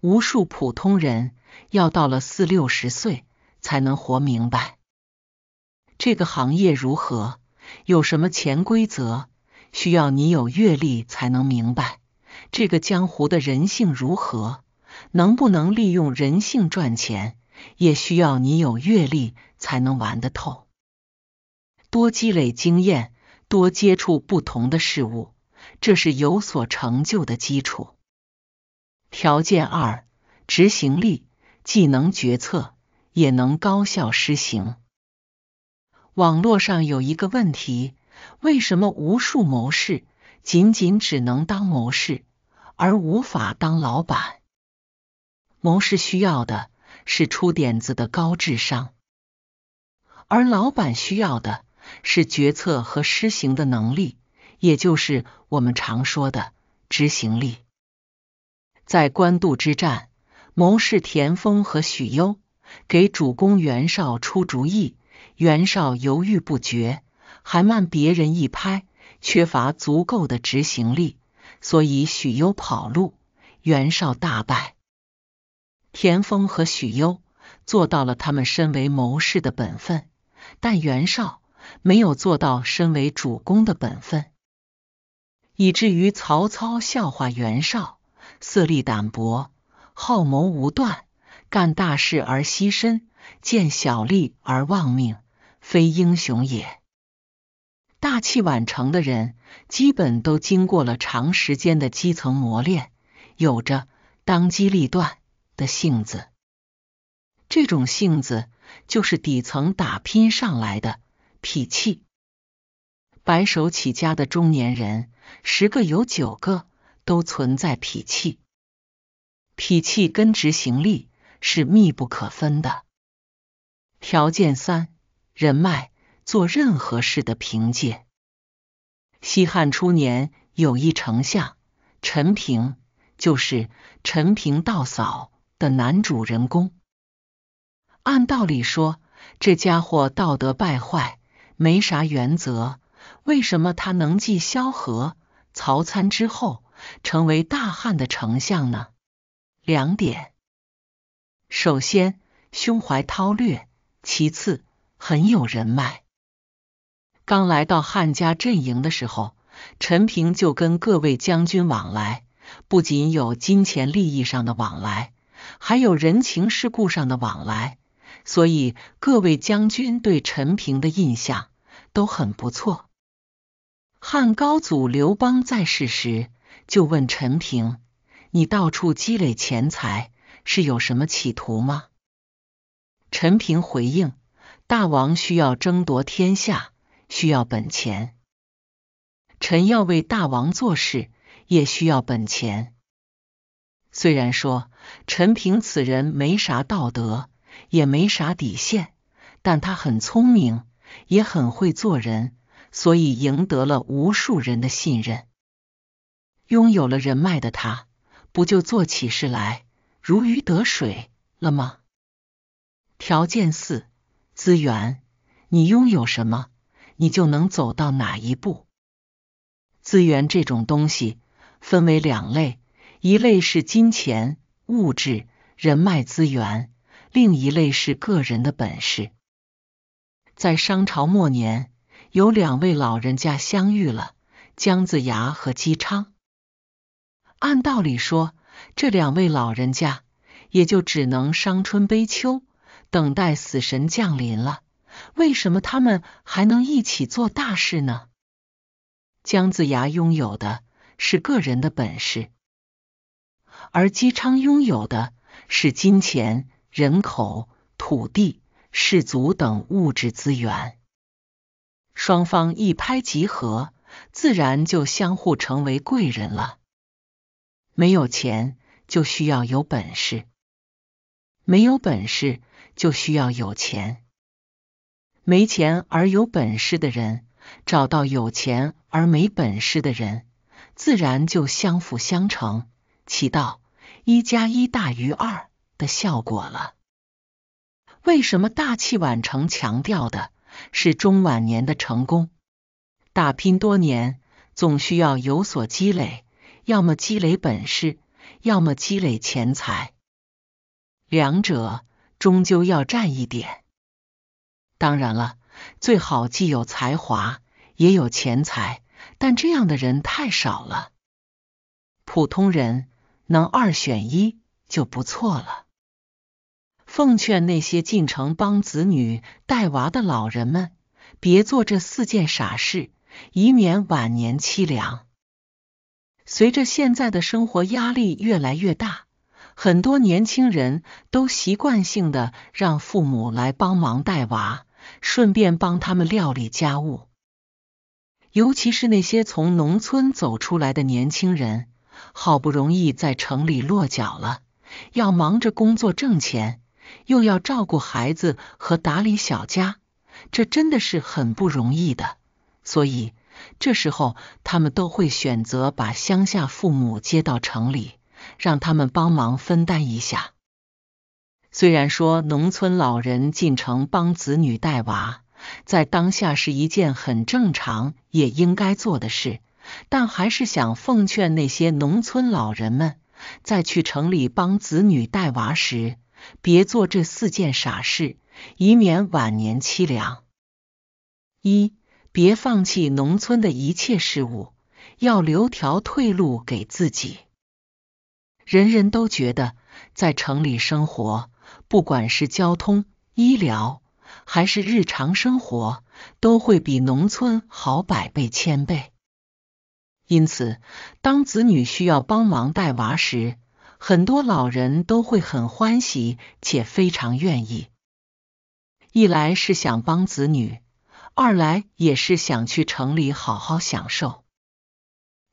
无数普通人要到了四六十岁才能活明白，这个行业如何，有什么潜规则，需要你有阅历才能明白。这个江湖的人性如何，能不能利用人性赚钱，也需要你有阅历才能玩得透。多积累经验，多接触不同的事物，这是有所成就的基础。条件二，执行力，既能决策，也能高效施行。网络上有一个问题：为什么无数谋士仅仅只能当谋士，而无法当老板？谋士需要的是出点子的高智商，而老板需要的。是决策和施行的能力，也就是我们常说的执行力。在官渡之战，谋士田丰和许攸给主公袁绍出主意，袁绍犹豫不决，还慢别人一拍，缺乏足够的执行力，所以许攸跑路，袁绍大败。田丰和许攸做到了他们身为谋士的本分，但袁绍。没有做到身为主公的本分，以至于曹操笑话袁绍色厉胆薄、好谋无断，干大事而惜身，见小利而忘命，非英雄也。大器晚成的人，基本都经过了长时间的基层磨练，有着当机立断的性子。这种性子就是底层打拼上来的。脾气，白手起家的中年人，十个有九个都存在脾气。脾气跟执行力是密不可分的。条件三，人脉，做任何事的凭借。西汉初年有一丞相陈平，就是《陈平道嫂》的男主人公。按道理说，这家伙道德败坏。没啥原则，为什么他能继萧何、曹参之后成为大汉的丞相呢？两点：首先胸怀韬略，其次很有人脉。刚来到汉家阵营的时候，陈平就跟各位将军往来，不仅有金钱利益上的往来，还有人情世故上的往来，所以各位将军对陈平的印象。都很不错。汉高祖刘邦在世时，就问陈平：“你到处积累钱财，是有什么企图吗？”陈平回应：“大王需要争夺天下，需要本钱。臣要为大王做事，也需要本钱。”虽然说陈平此人没啥道德，也没啥底线，但他很聪明。也很会做人，所以赢得了无数人的信任，拥有了人脉的他，不就做起事来如鱼得水了吗？条件四，资源，你拥有什么，你就能走到哪一步。资源这种东西分为两类，一类是金钱、物质、人脉资源，另一类是个人的本事。在商朝末年，有两位老人家相遇了，姜子牙和姬昌。按道理说，这两位老人家也就只能伤春悲秋，等待死神降临了。为什么他们还能一起做大事呢？姜子牙拥有的是个人的本事，而姬昌拥有的是金钱、人口、土地。氏族等物质资源，双方一拍即合，自然就相互成为贵人了。没有钱就需要有本事，没有本事就需要有钱。没钱而有本事的人，找到有钱而没本事的人，自然就相辅相成，起到一加一大于二的效果了。为什么大器晚成强调的是中晚年的成功？打拼多年，总需要有所积累，要么积累本事，要么积累钱财，两者终究要占一点。当然了，最好既有才华也有钱财，但这样的人太少了。普通人能二选一就不错了。奉劝那些进城帮子女带娃的老人们，别做这四件傻事，以免晚年凄凉。随着现在的生活压力越来越大，很多年轻人都习惯性的让父母来帮忙带娃，顺便帮他们料理家务。尤其是那些从农村走出来的年轻人，好不容易在城里落脚了，要忙着工作挣钱。又要照顾孩子和打理小家，这真的是很不容易的。所以这时候，他们都会选择把乡下父母接到城里，让他们帮忙分担一下。虽然说农村老人进城帮子女带娃，在当下是一件很正常也应该做的事，但还是想奉劝那些农村老人们，在去城里帮子女带娃时。别做这四件傻事，以免晚年凄凉。一，别放弃农村的一切事物，要留条退路给自己。人人都觉得在城里生活，不管是交通、医疗，还是日常生活，都会比农村好百倍、千倍。因此，当子女需要帮忙带娃时，很多老人都会很欢喜，且非常愿意。一来是想帮子女，二来也是想去城里好好享受。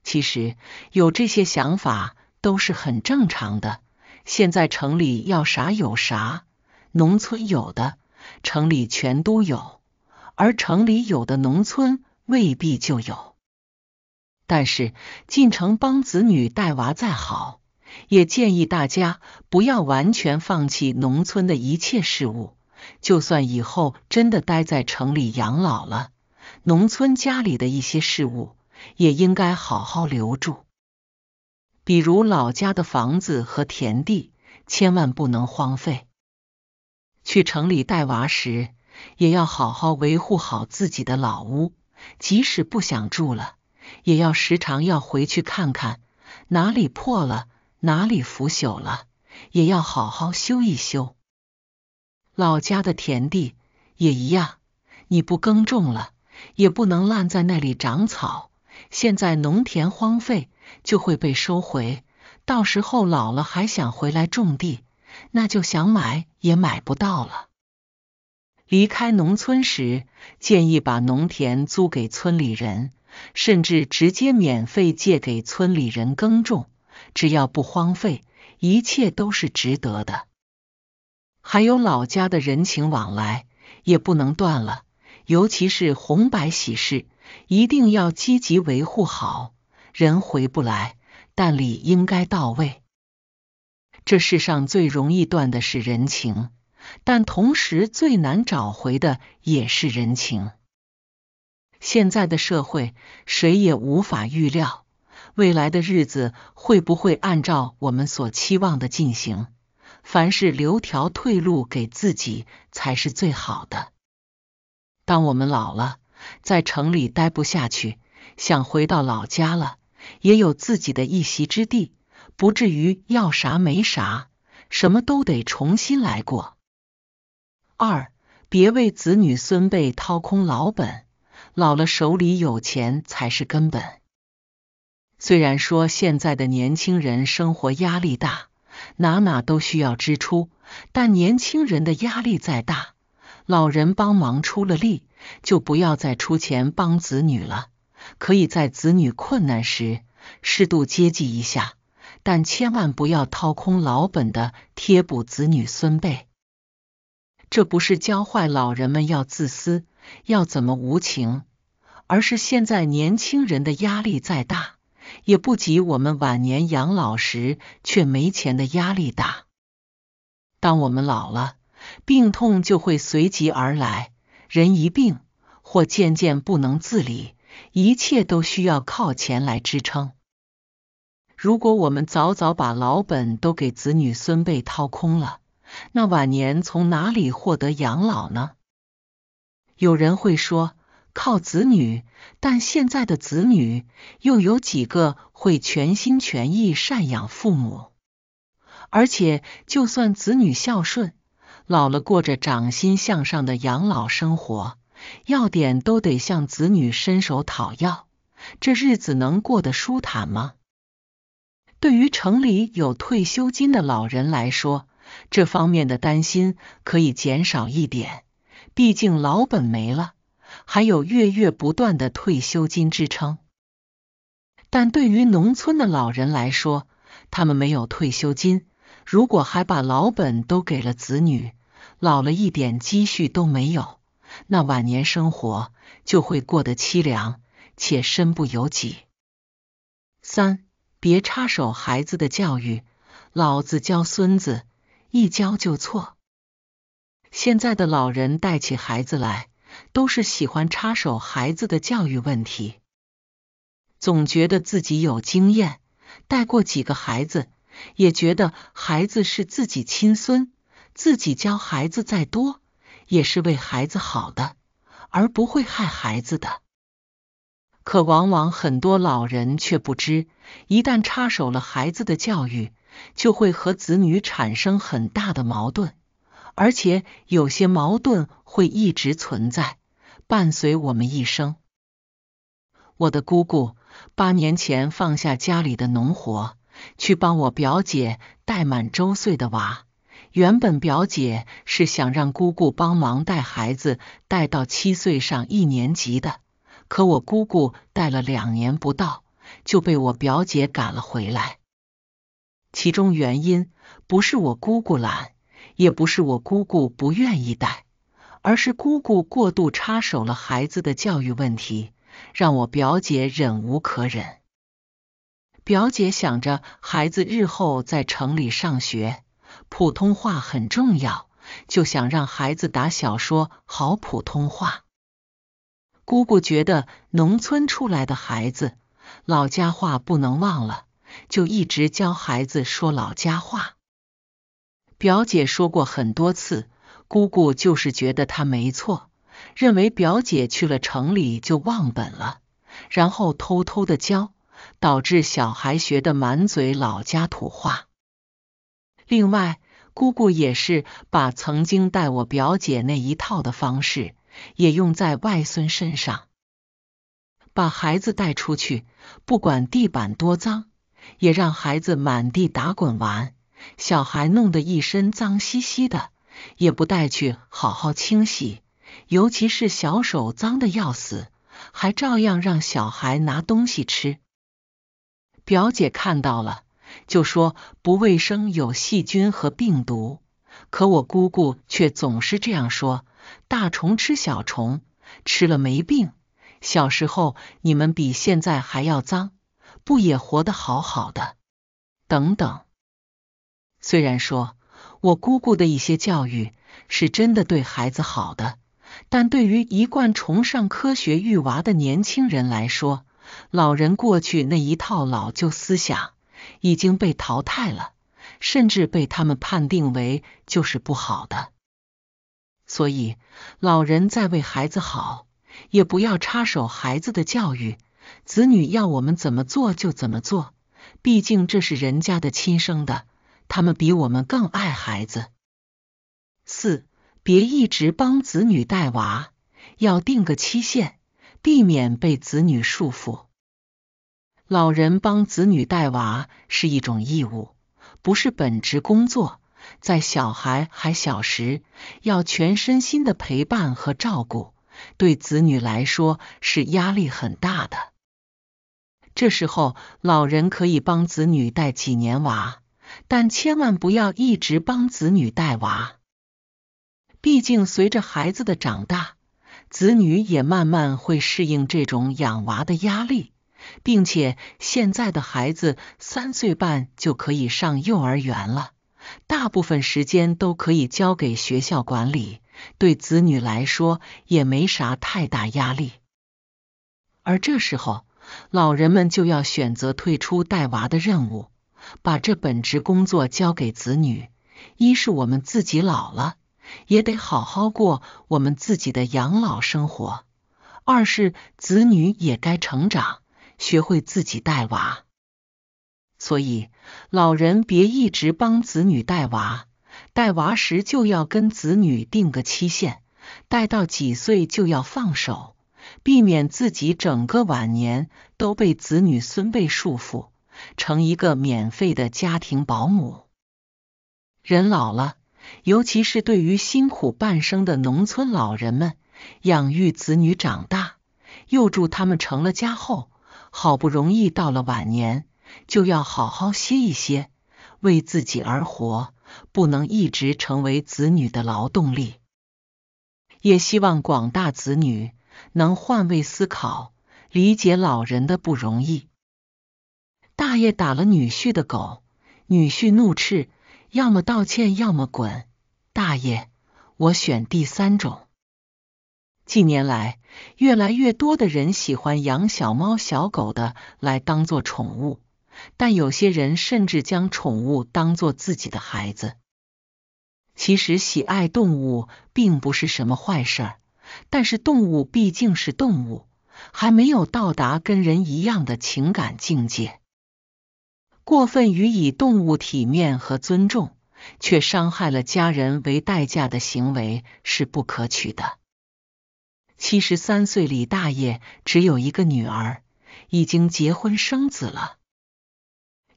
其实有这些想法都是很正常的。现在城里要啥有啥，农村有的城里全都有，而城里有的农村未必就有。但是进城帮子女带娃再好。也建议大家不要完全放弃农村的一切事物，就算以后真的待在城里养老了，农村家里的一些事物也应该好好留住。比如老家的房子和田地，千万不能荒废。去城里带娃时，也要好好维护好自己的老屋，即使不想住了，也要时常要回去看看哪里破了。哪里腐朽了，也要好好修一修。老家的田地也一样，你不耕种了，也不能烂在那里长草。现在农田荒废就会被收回，到时候老了还想回来种地，那就想买也买不到了。离开农村时，建议把农田租给村里人，甚至直接免费借给村里人耕种。只要不荒废，一切都是值得的。还有老家的人情往来也不能断了，尤其是红白喜事，一定要积极维护好。人回不来，但礼应该到位。这世上最容易断的是人情，但同时最难找回的也是人情。现在的社会，谁也无法预料。未来的日子会不会按照我们所期望的进行？凡事留条退路给自己才是最好的。当我们老了，在城里待不下去，想回到老家了，也有自己的一席之地，不至于要啥没啥，什么都得重新来过。二，别为子女孙辈掏空老本，老了手里有钱才是根本。虽然说现在的年轻人生活压力大，哪哪都需要支出，但年轻人的压力再大，老人帮忙出了力，就不要再出钱帮子女了。可以在子女困难时适度接济一下，但千万不要掏空老本的贴补子女孙辈。这不是教坏老人们要自私，要怎么无情，而是现在年轻人的压力再大。也不及我们晚年养老时却没钱的压力大。当我们老了，病痛就会随即而来，人一病或渐渐不能自理，一切都需要靠钱来支撑。如果我们早早把老本都给子女孙辈掏空了，那晚年从哪里获得养老呢？有人会说。靠子女，但现在的子女又有几个会全心全意赡养父母？而且，就算子女孝顺，老了过着掌心向上的养老生活，要点都得向子女伸手讨要，这日子能过得舒坦吗？对于城里有退休金的老人来说，这方面的担心可以减少一点，毕竟老本没了。还有月月不断的退休金支撑，但对于农村的老人来说，他们没有退休金，如果还把老本都给了子女，老了一点积蓄都没有，那晚年生活就会过得凄凉且身不由己。三，别插手孩子的教育，老子教孙子一教就错。现在的老人带起孩子来。都是喜欢插手孩子的教育问题，总觉得自己有经验，带过几个孩子，也觉得孩子是自己亲孙，自己教孩子再多也是为孩子好的，而不会害孩子的。可往往很多老人却不知，一旦插手了孩子的教育，就会和子女产生很大的矛盾。而且有些矛盾会一直存在，伴随我们一生。我的姑姑八年前放下家里的农活，去帮我表姐带满周岁的娃。原本表姐是想让姑姑帮忙带孩子，带到七岁上一年级的。可我姑姑带了两年不到，就被我表姐赶了回来。其中原因不是我姑姑懒。也不是我姑姑不愿意带，而是姑姑过度插手了孩子的教育问题，让我表姐忍无可忍。表姐想着孩子日后在城里上学，普通话很重要，就想让孩子打小说好普通话。姑姑觉得农村出来的孩子老家话不能忘了，就一直教孩子说老家话。表姐说过很多次，姑姑就是觉得她没错，认为表姐去了城里就忘本了，然后偷偷的教，导致小孩学的满嘴老家土话。另外，姑姑也是把曾经带我表姐那一套的方式也用在外孙身上，把孩子带出去，不管地板多脏，也让孩子满地打滚玩。小孩弄得一身脏兮兮的，也不带去好好清洗，尤其是小手脏的要死，还照样让小孩拿东西吃。表姐看到了就说不卫生，有细菌和病毒。可我姑姑却总是这样说：大虫吃小虫，吃了没病。小时候你们比现在还要脏，不也活得好好的？等等。虽然说，我姑姑的一些教育是真的对孩子好的，但对于一贯崇尚科学育娃的年轻人来说，老人过去那一套老旧思想已经被淘汰了，甚至被他们判定为就是不好的。所以，老人在为孩子好，也不要插手孩子的教育，子女要我们怎么做就怎么做，毕竟这是人家的亲生的。他们比我们更爱孩子。四，别一直帮子女带娃，要定个期限，避免被子女束缚。老人帮子女带娃是一种义务，不是本职工作。在小孩还小时，要全身心的陪伴和照顾，对子女来说是压力很大的。这时候，老人可以帮子女带几年娃。但千万不要一直帮子女带娃，毕竟随着孩子的长大，子女也慢慢会适应这种养娃的压力，并且现在的孩子三岁半就可以上幼儿园了，大部分时间都可以交给学校管理，对子女来说也没啥太大压力。而这时候，老人们就要选择退出带娃的任务。把这本职工作交给子女，一是我们自己老了也得好好过我们自己的养老生活，二是子女也该成长，学会自己带娃。所以，老人别一直帮子女带娃，带娃时就要跟子女定个期限，带到几岁就要放手，避免自己整个晚年都被子女孙辈束缚。成一个免费的家庭保姆。人老了，尤其是对于辛苦半生的农村老人们，养育子女长大，又祝他们成了家后，好不容易到了晚年，就要好好歇一歇，为自己而活，不能一直成为子女的劳动力。也希望广大子女能换位思考，理解老人的不容易。大爷打了女婿的狗，女婿怒斥：要么道歉，要么滚。大爷，我选第三种。近年来，越来越多的人喜欢养小猫小狗的来当做宠物，但有些人甚至将宠物当做自己的孩子。其实，喜爱动物并不是什么坏事，但是动物毕竟是动物，还没有到达跟人一样的情感境界。过分予以动物体面和尊重，却伤害了家人为代价的行为是不可取的。七十三岁李大爷只有一个女儿，已经结婚生子了。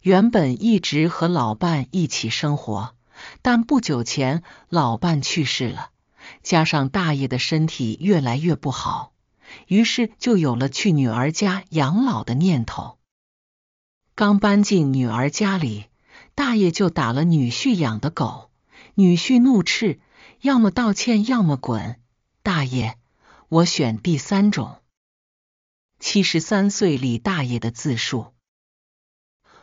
原本一直和老伴一起生活，但不久前老伴去世了，加上大爷的身体越来越不好，于是就有了去女儿家养老的念头。刚搬进女儿家里，大爷就打了女婿养的狗，女婿怒斥：“要么道歉，要么滚！”大爷，我选第三种。七十三岁李大爷的自述：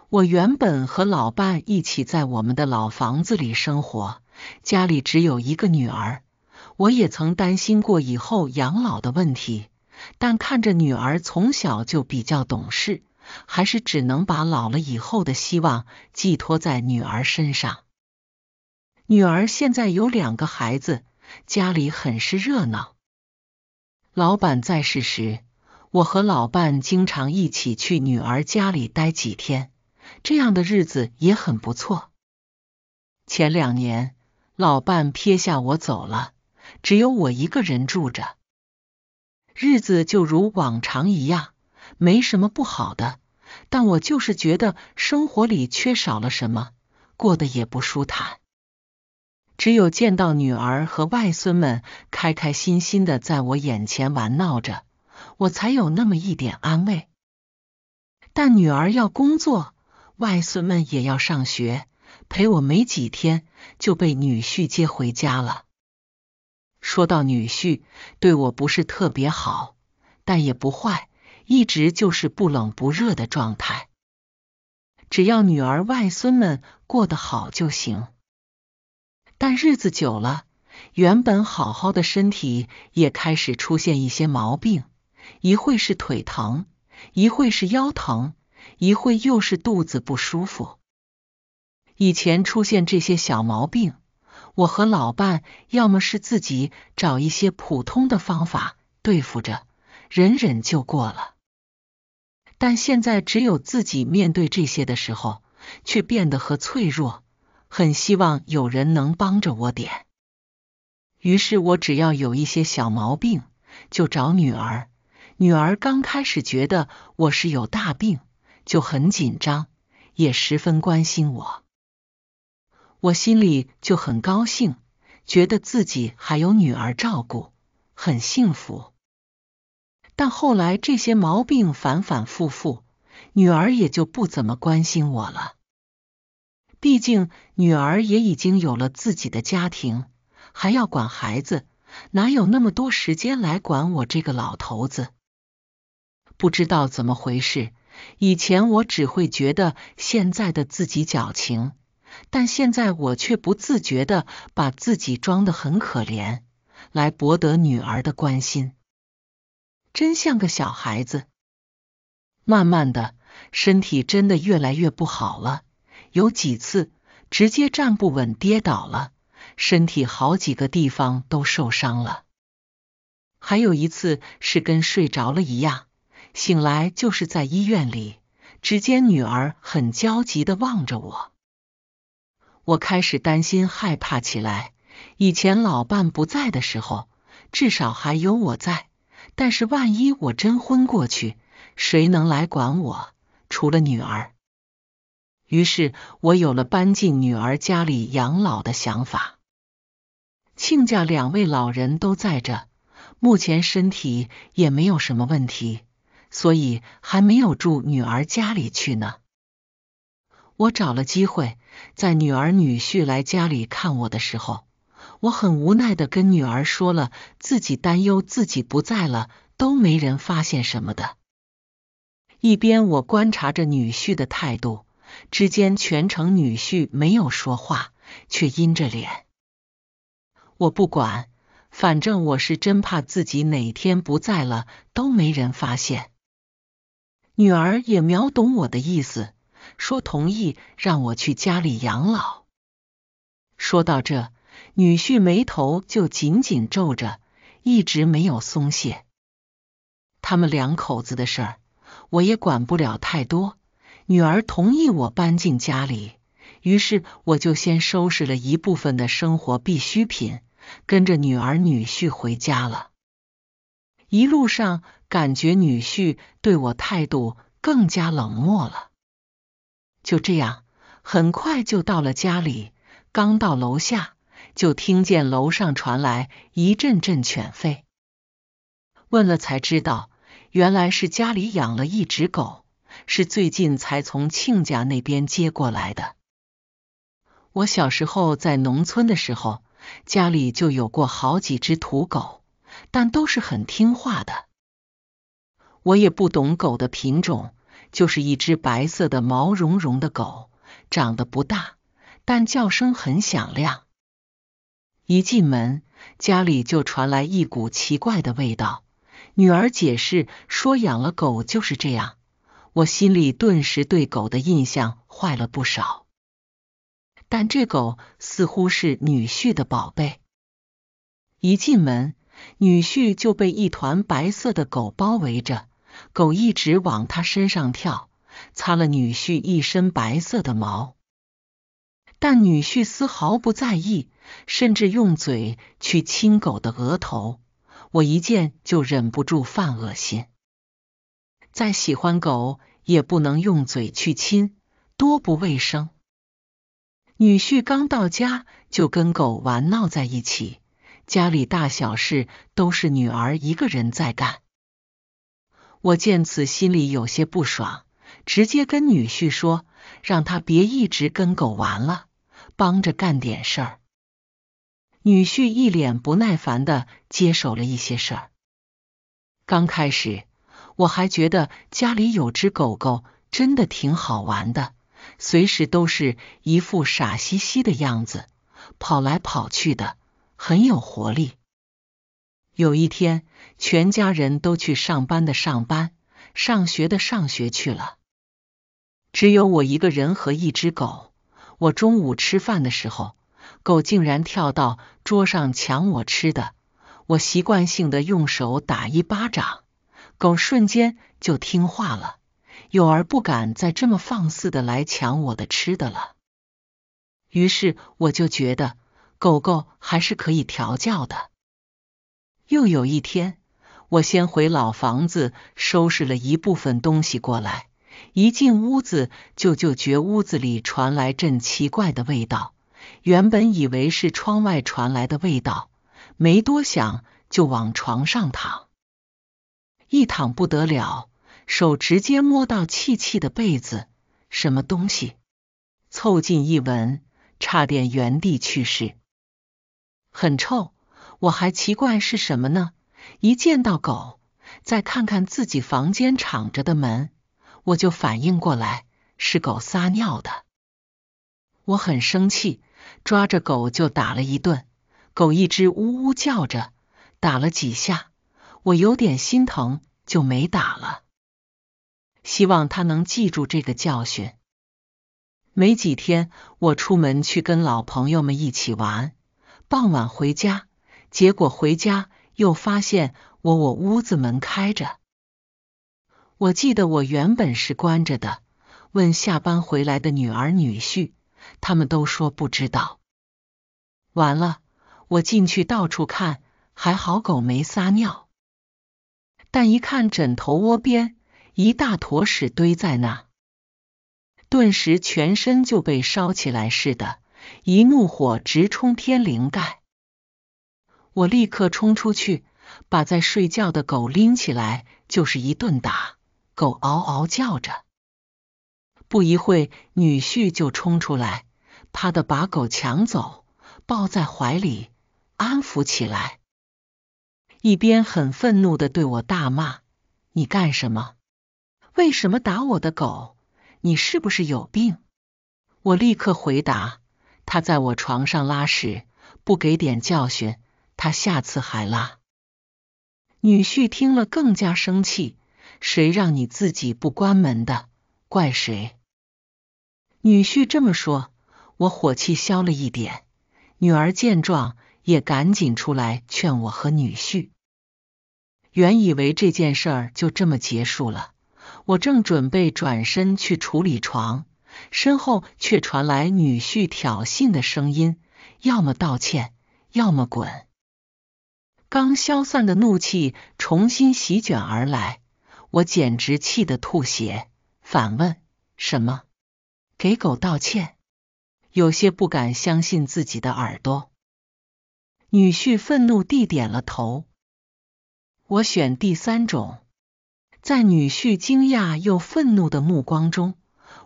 我原本和老伴一起在我们的老房子里生活，家里只有一个女儿，我也曾担心过以后养老的问题，但看着女儿从小就比较懂事。还是只能把老了以后的希望寄托在女儿身上。女儿现在有两个孩子，家里很是热闹。老板在世时，我和老伴经常一起去女儿家里待几天，这样的日子也很不错。前两年，老伴撇下我走了，只有我一个人住着，日子就如往常一样。没什么不好的，但我就是觉得生活里缺少了什么，过得也不舒坦。只有见到女儿和外孙们开开心心的在我眼前玩闹着，我才有那么一点安慰。但女儿要工作，外孙们也要上学，陪我没几天就被女婿接回家了。说到女婿，对我不是特别好，但也不坏。一直就是不冷不热的状态，只要女儿外孙们过得好就行。但日子久了，原本好好的身体也开始出现一些毛病，一会是腿疼，一会是腰疼，一会又是肚子不舒服。以前出现这些小毛病，我和老伴要么是自己找一些普通的方法对付着，忍忍就过了。但现在只有自己面对这些的时候，却变得和脆弱，很希望有人能帮着我点。于是我只要有一些小毛病，就找女儿。女儿刚开始觉得我是有大病，就很紧张，也十分关心我。我心里就很高兴，觉得自己还有女儿照顾，很幸福。但后来这些毛病反反复复，女儿也就不怎么关心我了。毕竟女儿也已经有了自己的家庭，还要管孩子，哪有那么多时间来管我这个老头子？不知道怎么回事，以前我只会觉得现在的自己矫情，但现在我却不自觉的把自己装得很可怜，来博得女儿的关心。真像个小孩子，慢慢的身体真的越来越不好了。有几次直接站不稳跌倒了，身体好几个地方都受伤了。还有一次是跟睡着了一样，醒来就是在医院里，只见女儿很焦急的望着我，我开始担心害怕起来。以前老伴不在的时候，至少还有我在。但是万一我真昏过去，谁能来管我？除了女儿。于是，我有了搬进女儿家里养老的想法。亲家两位老人都在这，目前身体也没有什么问题，所以还没有住女儿家里去呢。我找了机会，在女儿女婿来家里看我的时候。我很无奈的跟女儿说了自己担忧自己不在了都没人发现什么的，一边我观察着女婿的态度，之间全程女婿没有说话，却阴着脸。我不管，反正我是真怕自己哪天不在了都没人发现。女儿也秒懂我的意思，说同意让我去家里养老。说到这。女婿眉头就紧紧皱着，一直没有松懈。他们两口子的事儿，我也管不了太多。女儿同意我搬进家里，于是我就先收拾了一部分的生活必需品，跟着女儿女婿回家了。一路上感觉女婿对我态度更加冷漠了。就这样，很快就到了家里。刚到楼下。就听见楼上传来一阵阵犬吠，问了才知道，原来是家里养了一只狗，是最近才从亲家那边接过来的。我小时候在农村的时候，家里就有过好几只土狗，但都是很听话的。我也不懂狗的品种，就是一只白色的毛茸茸的狗，长得不大，但叫声很响亮。一进门，家里就传来一股奇怪的味道。女儿解释说，养了狗就是这样。我心里顿时对狗的印象坏了不少。但这狗似乎是女婿的宝贝。一进门，女婿就被一团白色的狗包围着，狗一直往他身上跳，擦了女婿一身白色的毛。但女婿丝毫不在意。甚至用嘴去亲狗的额头，我一见就忍不住犯恶心。再喜欢狗也不能用嘴去亲，多不卫生。女婿刚到家就跟狗玩闹在一起，家里大小事都是女儿一个人在干。我见此心里有些不爽，直接跟女婿说，让他别一直跟狗玩了，帮着干点事儿。女婿一脸不耐烦的接手了一些事儿。刚开始我还觉得家里有只狗狗真的挺好玩的，随时都是一副傻兮兮的样子，跑来跑去的很有活力。有一天，全家人都去上班的上班，上学的上学去了，只有我一个人和一只狗。我中午吃饭的时候。狗竟然跳到桌上抢我吃的，我习惯性的用手打一巴掌，狗瞬间就听话了，有儿不敢再这么放肆的来抢我的吃的了。于是我就觉得狗狗还是可以调教的。又有一天，我先回老房子收拾了一部分东西过来，一进屋子就就觉屋子里传来阵奇怪的味道。原本以为是窗外传来的味道，没多想就往床上躺。一躺不得了，手直接摸到气气的被子，什么东西？凑近一闻，差点原地去世，很臭。我还奇怪是什么呢？一见到狗，再看看自己房间敞着的门，我就反应过来是狗撒尿的。我很生气。抓着狗就打了一顿，狗一直呜呜叫着，打了几下，我有点心疼，就没打了。希望它能记住这个教训。没几天，我出门去跟老朋友们一起玩，傍晚回家，结果回家又发现我我屋子门开着。我记得我原本是关着的，问下班回来的女儿女婿。他们都说不知道。完了，我进去到处看，还好狗没撒尿，但一看枕头窝边，一大坨屎堆在那，顿时全身就被烧起来似的，一怒火直冲天灵盖。我立刻冲出去，把在睡觉的狗拎起来就是一顿打，狗嗷嗷叫着。不一会，女婿就冲出来。怕的把狗抢走，抱在怀里安抚起来，一边很愤怒的对我大骂：“你干什么？为什么打我的狗？你是不是有病？”我立刻回答：“他在我床上拉屎，不给点教训，他下次还拉。”女婿听了更加生气：“谁让你自己不关门的？怪谁？”女婿这么说。我火气消了一点，女儿见状也赶紧出来劝我和女婿。原以为这件事儿就这么结束了，我正准备转身去处理床，身后却传来女婿挑衅的声音：“要么道歉，要么滚。”刚消散的怒气重新席卷而来，我简直气得吐血，反问：“什么？给狗道歉？”有些不敢相信自己的耳朵，女婿愤怒地点了头。我选第三种，在女婿惊讶又愤怒的目光中，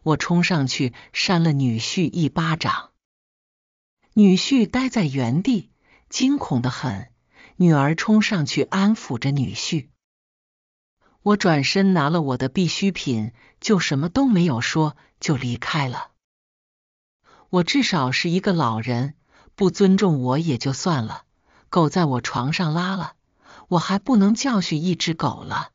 我冲上去扇了女婿一巴掌。女婿呆在原地，惊恐的很。女儿冲上去安抚着女婿。我转身拿了我的必需品，就什么都没有说，就离开了。我至少是一个老人，不尊重我也就算了。狗在我床上拉了，我还不能教训一只狗了。